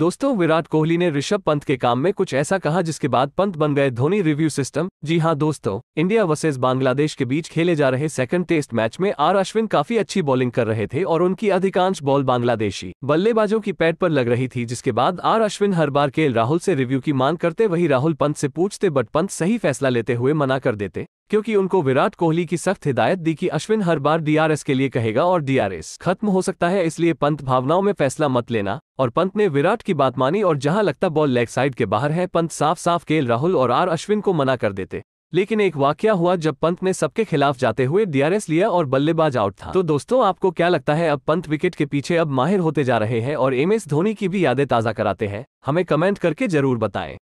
दोस्तों विराट कोहली ने ऋषभ पंत के काम में कुछ ऐसा कहा जिसके बाद पंत बन गए धोनी रिव्यू सिस्टम जी हां दोस्तों इंडिया वर्सेज बांग्लादेश के बीच खेले जा रहे सेकंड टेस्ट मैच में आर अश्विन काफी अच्छी बॉलिंग कर रहे थे और उनकी अधिकांश बॉल बांग्लादेशी बल्लेबाजों की पैट पर लग रही थी जिसके बाद आर अश्विन हर बार के राहुल से रिव्यू की मांग करते वही राहुल पंत से पूछते बट पंत सही फैसला लेते हुए मना कर देते क्योंकि उनको विराट कोहली की सख्त हिदायत दी कि अश्विन हर बार डीआरएस के लिए कहेगा और डीआरएस खत्म हो सकता है इसलिए पंत भावनाओं में फैसला मत लेना और पंत ने विराट की बात मानी और जहां लगता बॉल लेग साइड के बाहर है पंत साफ साफ केल राहुल और आर अश्विन को मना कर देते लेकिन एक वाक्य हुआ जब पंत ने सबके खिलाफ जाते हुए डीआरएस लिया और बल्लेबाज आउट था तो दोस्तों आपको क्या लगता है अब पंत विकेट के पीछे अब माहिर होते जा रहे हैं और एम धोनी की भी यादें ताज़ा कराते हैं हमें कमेंट करके जरूर बताएं